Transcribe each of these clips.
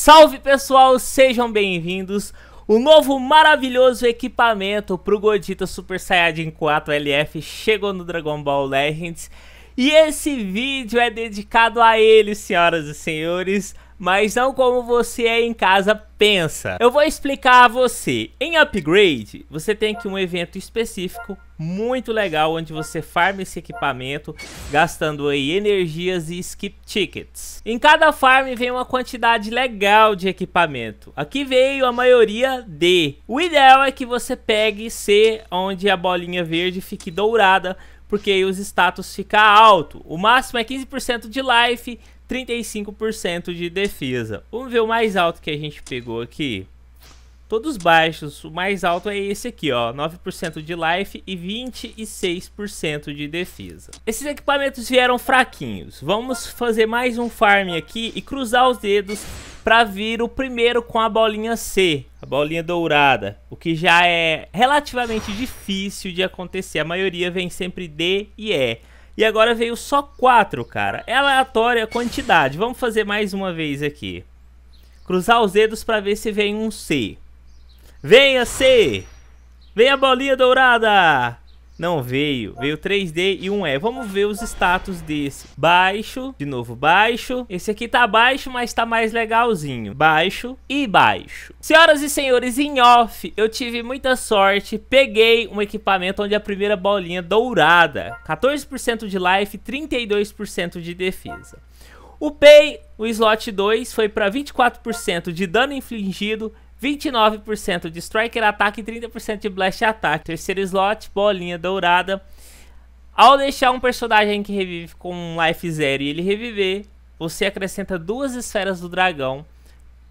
Salve pessoal, sejam bem-vindos. O novo maravilhoso equipamento para o Godita Super Saiyajin 4 LF chegou no Dragon Ball Legends. E esse vídeo é dedicado a ele, senhoras e senhores mas não como você é em casa pensa. Eu vou explicar a você. Em Upgrade, você tem aqui um evento específico muito legal onde você farma esse equipamento gastando aí energias e skip tickets. Em cada farm vem uma quantidade legal de equipamento. Aqui veio a maioria D. O ideal é que você pegue C, onde a bolinha verde fique dourada, porque aí os status fica alto. O máximo é 15% de life, 35% de defesa. Vamos ver o mais alto que a gente pegou aqui. Todos baixos, o mais alto é esse aqui, ó, 9% de life e 26% de defesa. Esses equipamentos vieram fraquinhos. Vamos fazer mais um farm aqui e cruzar os dedos para vir o primeiro com a bolinha C, a bolinha dourada, o que já é relativamente difícil de acontecer. A maioria vem sempre D e E. E agora veio só 4, cara. É aleatória a quantidade. Vamos fazer mais uma vez aqui. Cruzar os dedos para ver se vem um C. Venha C! Vem a bolinha dourada! Não veio. Veio 3D e 1E. Vamos ver os status desse. Baixo. De novo, baixo. Esse aqui tá baixo, mas tá mais legalzinho. Baixo e baixo. Senhoras e senhores, em off, eu tive muita sorte. Peguei um equipamento onde a primeira bolinha dourada. 14% de life, 32% de defesa. O Pay, o slot 2, foi para 24% de dano infligido 29% de Striker Ataque e 30% de Blast Ataque. Terceiro slot, bolinha dourada. Ao deixar um personagem que revive com um life zero e ele reviver, você acrescenta duas esferas do dragão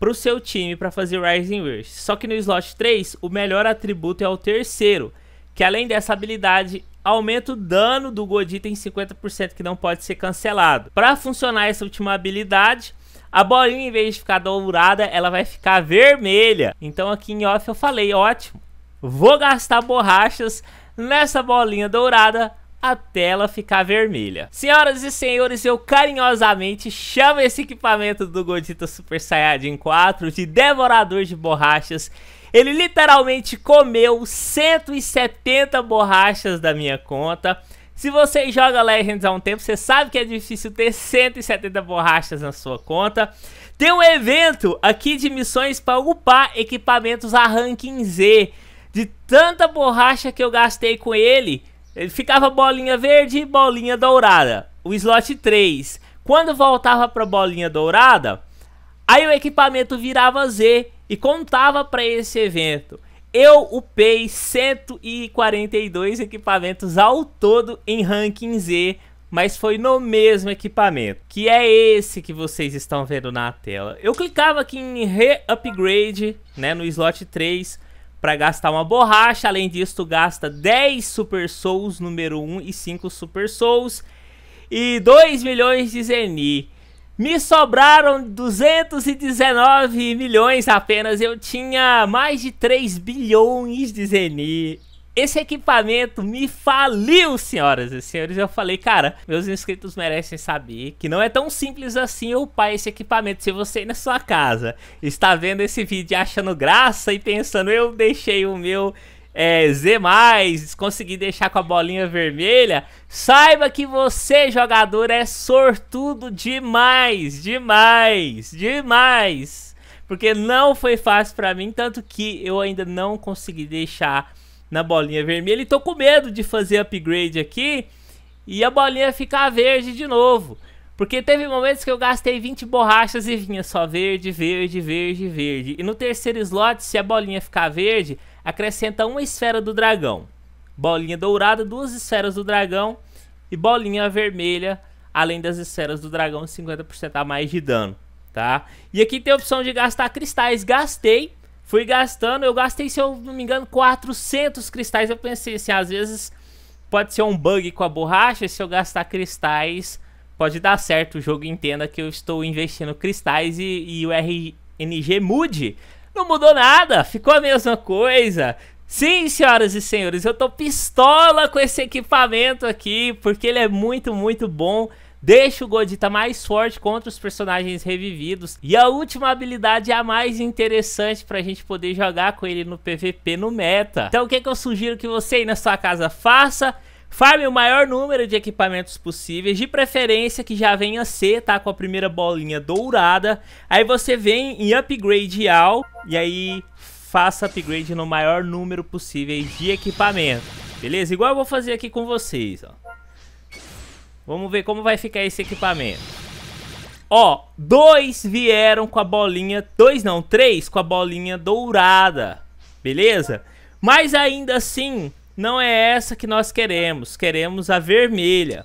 para o seu time para fazer Rising Rush. Só que no slot 3, o melhor atributo é o terceiro, que além dessa habilidade, aumenta o dano do Godita em 50% que não pode ser cancelado. Para funcionar essa última habilidade, a bolinha em vez de ficar dourada, ela vai ficar vermelha. Então aqui em off eu falei, ótimo, vou gastar borrachas nessa bolinha dourada até ela ficar vermelha. Senhoras e senhores, eu carinhosamente chamo esse equipamento do Godita Super Saiyajin 4 de Devorador de Borrachas. Ele literalmente comeu 170 borrachas da minha conta. Se você joga Legends há um tempo, você sabe que é difícil ter 170 borrachas na sua conta. Tem um evento aqui de missões para upar equipamentos a ranking Z. De tanta borracha que eu gastei com ele, ele ficava bolinha verde e bolinha dourada. O slot 3. Quando voltava para bolinha dourada, aí o equipamento virava Z e contava para esse evento eu upei 142 equipamentos ao todo em ranking Z, mas foi no mesmo equipamento, que é esse que vocês estão vendo na tela. Eu clicava aqui em re-upgrade, né, no slot 3, para gastar uma borracha. Além disso, tu gasta 10 Super Souls número 1 e 5 Super Souls e 2 milhões de Zenith. Me sobraram 219 milhões apenas, eu tinha mais de 3 bilhões de Zeni. Esse equipamento me faliu, senhoras e senhores. Eu falei, cara, meus inscritos merecem saber que não é tão simples assim upar esse equipamento. Se você aí na sua casa está vendo esse vídeo achando graça e pensando, eu deixei o meu é, Z+, conseguir deixar com a bolinha vermelha, saiba que você, jogador, é sortudo demais, demais, demais. Porque não foi fácil para mim, tanto que eu ainda não consegui deixar na bolinha vermelha e tô com medo de fazer upgrade aqui e a bolinha ficar verde de novo. Porque teve momentos que eu gastei 20 borrachas e vinha só verde, verde, verde, verde. E no terceiro slot, se a bolinha ficar verde, Acrescenta uma esfera do dragão, bolinha dourada, duas esferas do dragão e bolinha vermelha, além das esferas do dragão, 50% a mais de dano, tá? E aqui tem a opção de gastar cristais. Gastei, fui gastando, eu gastei, se eu não me engano, 400 cristais. Eu pensei assim, às vezes pode ser um bug com a borracha, se eu gastar cristais, pode dar certo. O jogo entenda que eu estou investindo cristais e, e o RNG mude não mudou nada, ficou a mesma coisa. Sim, senhoras e senhores, eu tô pistola com esse equipamento aqui, porque ele é muito, muito bom. Deixa o Godita tá mais forte contra os personagens revividos. E a última habilidade é a mais interessante pra gente poder jogar com ele no PVP no meta. Então o que, é que eu sugiro que você aí na sua casa faça? Farme o maior número de equipamentos possíveis, de preferência que já venha ser tá? Com a primeira bolinha dourada. Aí você vem em upgrade all e aí faça upgrade no maior número possível de equipamento. Beleza? Igual eu vou fazer aqui com vocês, ó. Vamos ver como vai ficar esse equipamento. Ó, dois vieram com a bolinha... Dois não, três com a bolinha dourada. Beleza? Mas ainda assim, não é essa que nós queremos. Queremos a vermelha.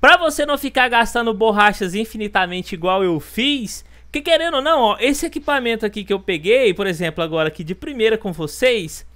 Para você não ficar gastando borrachas infinitamente igual eu fiz, que querendo ou não, ó, esse equipamento aqui que eu peguei, por exemplo, agora aqui de primeira com vocês,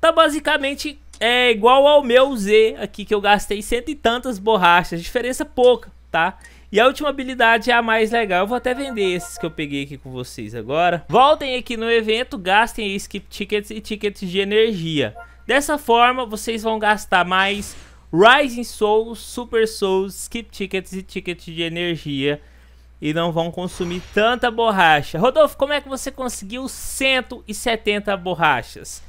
tá basicamente é igual ao meu Z aqui que eu gastei cento e tantas borrachas, diferença pouca, tá? E a última habilidade é a mais legal, eu vou até vender esses que eu peguei aqui com vocês agora. Voltem aqui no evento, gastem skip tickets e tickets de energia. Dessa forma, vocês vão gastar mais Rising Souls, Super Souls, Skip Tickets e Tickets de Energia. E não vão consumir tanta borracha. Rodolfo, como é que você conseguiu 170 borrachas?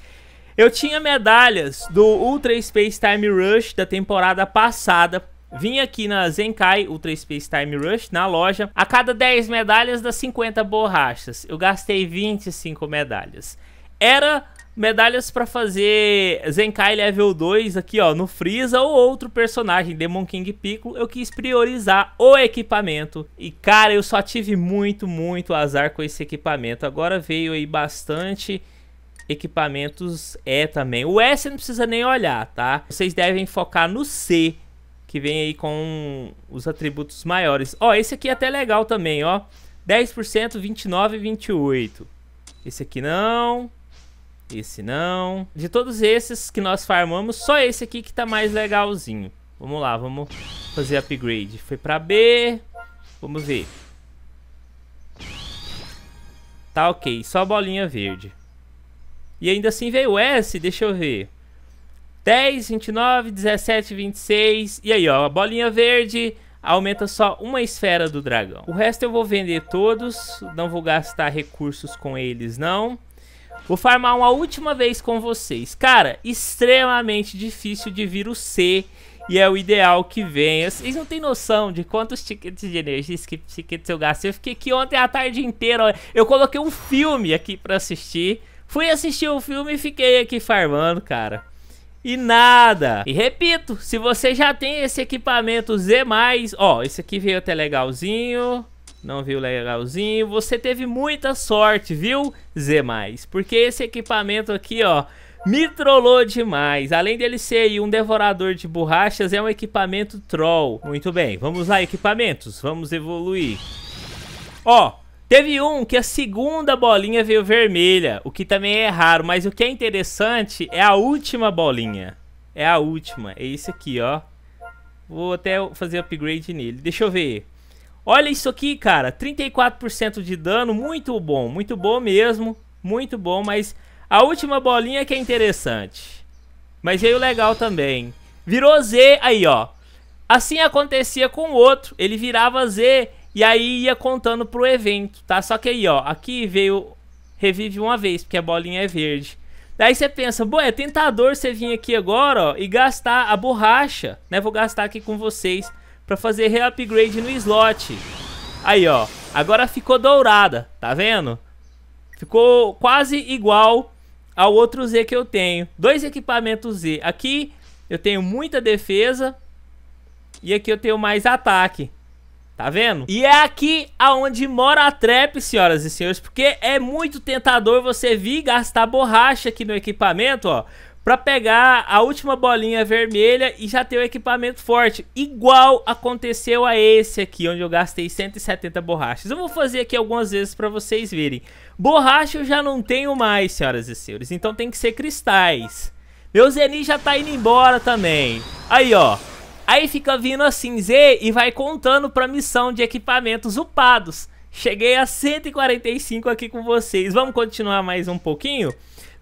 Eu tinha medalhas do Ultra Space Time Rush da temporada passada. Vim aqui na Zenkai Ultra Space Time Rush, na loja. A cada 10 medalhas dá 50 borrachas. Eu gastei 25 medalhas. Era medalhas para fazer Zenkai level 2 aqui, ó, no Freeza ou outro personagem, Demon King Piccolo, eu quis priorizar o equipamento. E cara, eu só tive muito, muito azar com esse equipamento. Agora veio aí bastante equipamentos é também. O S não precisa nem olhar, tá? Vocês devem focar no C, que vem aí com os atributos maiores. Ó, esse aqui é até legal também, ó. 10%, 29 28. Esse aqui não. Esse não. De todos esses que nós farmamos, só esse aqui que tá mais legalzinho. Vamos lá, vamos fazer upgrade. Foi pra B. Vamos ver. Tá ok, só bolinha verde. E ainda assim veio S, deixa eu ver. 10, 29, 17, 26. E aí, ó, a bolinha verde aumenta só uma esfera do dragão. O resto eu vou vender todos, não vou gastar recursos com eles não. Vou farmar uma última vez com vocês. Cara, extremamente difícil de vir o C. E é o ideal que venha. Vocês não têm noção de quantos tickets de energia, que tickets eu gastei. Eu fiquei aqui ontem a tarde inteira. Ó. Eu coloquei um filme aqui pra assistir. Fui assistir o filme e fiquei aqui farmando, cara. E nada. E repito, se você já tem esse equipamento Z+, ó, esse aqui veio até legalzinho. Não viu legalzinho. Você teve muita sorte, viu, Zemais? Porque esse equipamento aqui, ó, me trollou demais. Além dele ser um devorador de borrachas, é um equipamento troll. Muito bem, vamos lá, equipamentos. Vamos evoluir. Ó, Teve um que a segunda bolinha veio vermelha, o que também é raro, mas o que é interessante é a última bolinha. É a última, é esse aqui, ó. Vou até fazer upgrade nele. Deixa eu ver. Olha isso aqui, cara. 34% de dano. Muito bom. Muito bom mesmo. Muito bom, mas a última bolinha que é interessante. Mas veio legal também. Virou Z aí, ó. Assim acontecia com o outro. Ele virava Z e aí ia contando pro evento, tá? Só que aí, ó. Aqui veio... Revive uma vez, porque a bolinha é verde. Daí você pensa, bom, é tentador você vir aqui agora, ó, e gastar a borracha, né? Vou gastar aqui com vocês para fazer reupgrade no slot. Aí, ó. Agora ficou dourada, tá vendo? Ficou quase igual ao outro Z que eu tenho. Dois equipamentos Z. Aqui eu tenho muita defesa e aqui eu tenho mais ataque. Tá vendo? E é aqui aonde mora a trap, senhoras e senhores, porque é muito tentador você vir gastar borracha aqui no equipamento, ó, para pegar a última bolinha vermelha e já ter o equipamento forte. Igual aconteceu a esse aqui, onde eu gastei 170 borrachas. Eu vou fazer aqui algumas vezes para vocês verem. Borracha eu já não tenho mais, senhoras e senhores, então tem que ser cristais. Meu Zeni já tá indo embora também. Aí, ó. Aí fica vindo assim Z e vai contando pra missão de equipamentos upados. Cheguei a 145 aqui com vocês. Vamos continuar mais um pouquinho?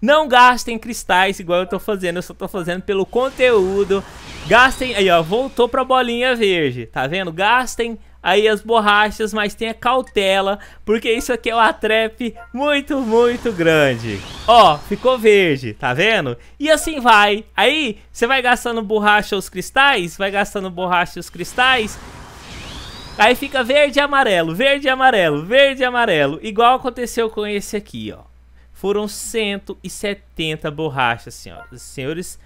Não gastem cristais igual eu tô fazendo, eu só tô fazendo pelo conteúdo. Gastem, aí ó, voltou pra bolinha verde, tá vendo? Gastem aí as borrachas, mas tenha cautela, porque isso aqui é uma trap muito, muito grande. Ó, ficou verde, tá vendo? E assim vai. Aí, você vai gastando borracha os cristais, vai gastando borracha os cristais, aí fica verde e amarelo, verde e amarelo, verde e amarelo, igual aconteceu com esse aqui, ó. Foram 170 borrachas, senhoras e senhores.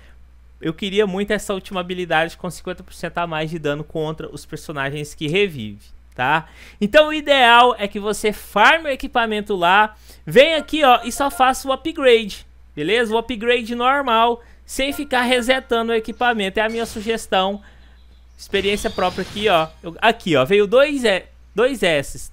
Eu queria muito essa última habilidade com 50% a mais de dano contra os personagens que revive, tá? Então o ideal é que você farme o equipamento lá, vem aqui ó e só faça o upgrade, beleza? O upgrade normal, sem ficar resetando o equipamento, é a minha sugestão. Experiência própria aqui ó, eu, aqui ó, veio dois, dois S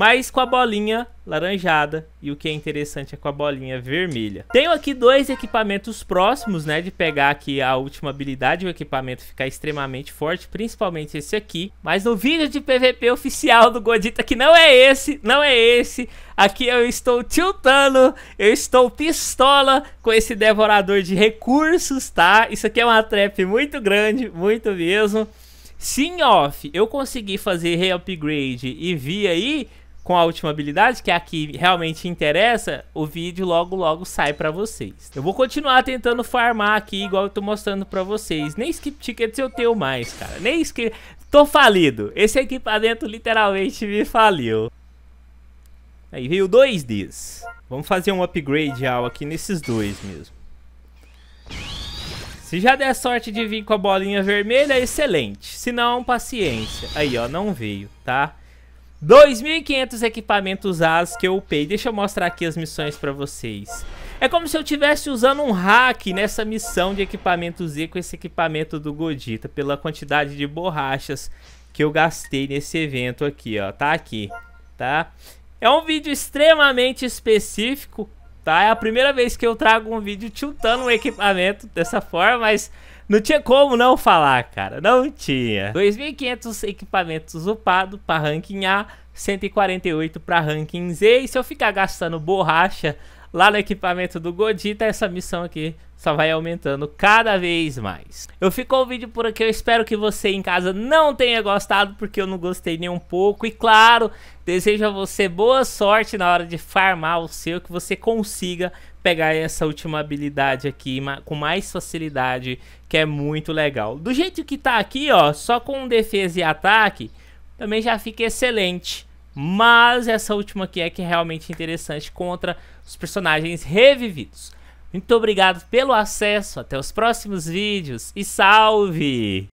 mas com a bolinha laranjada e o que é interessante é com a bolinha vermelha. Tenho aqui dois equipamentos próximos, né, de pegar aqui a última habilidade, o equipamento ficar extremamente forte, principalmente esse aqui. Mas no vídeo de PVP oficial do Godita, que não é esse, não é esse, aqui eu estou tiltando, eu estou pistola com esse devorador de recursos, tá? Isso aqui é uma trap muito grande, muito mesmo. Sim, off, eu consegui fazer re-upgrade e vi aí com a última habilidade, que é a que realmente interessa, o vídeo logo logo sai pra vocês. Eu vou continuar tentando farmar aqui, igual eu tô mostrando pra vocês. Nem skip tickets eu tenho mais, cara. Nem skip... Tô falido. Esse equipamento literalmente me faliu. Aí veio dois Ds. Vamos fazer um upgrade ao aqui nesses dois mesmo. Se já der sorte de vir com a bolinha vermelha, excelente. Se não, paciência. Aí, ó, não veio, tá? 2.500 equipamentos usados que eu upei. Deixa eu mostrar aqui as missões pra vocês. É como se eu estivesse usando um hack nessa missão de equipamento Z com esse equipamento do Godita, pela quantidade de borrachas que eu gastei nesse evento aqui, ó. Tá aqui, tá? É um vídeo extremamente específico, tá? É a primeira vez que eu trago um vídeo tiltando um equipamento dessa forma, mas não tinha como não falar, cara. Não tinha. 2.500 equipamentos upados para ranking A, 148 para ranking Z. E se eu ficar gastando borracha lá no equipamento do Godita, essa missão aqui só vai aumentando cada vez mais. Eu fico o vídeo por aqui, eu espero que você em casa não tenha gostado, porque eu não gostei nem um pouco. E claro, desejo a você boa sorte na hora de farmar o seu, que você consiga pegar essa última habilidade aqui com mais facilidade, que é muito legal. Do jeito que tá aqui, ó, só com defesa e ataque, também já fica excelente. Mas essa última aqui é que é realmente interessante contra os personagens revividos. Muito obrigado pelo acesso, até os próximos vídeos e salve!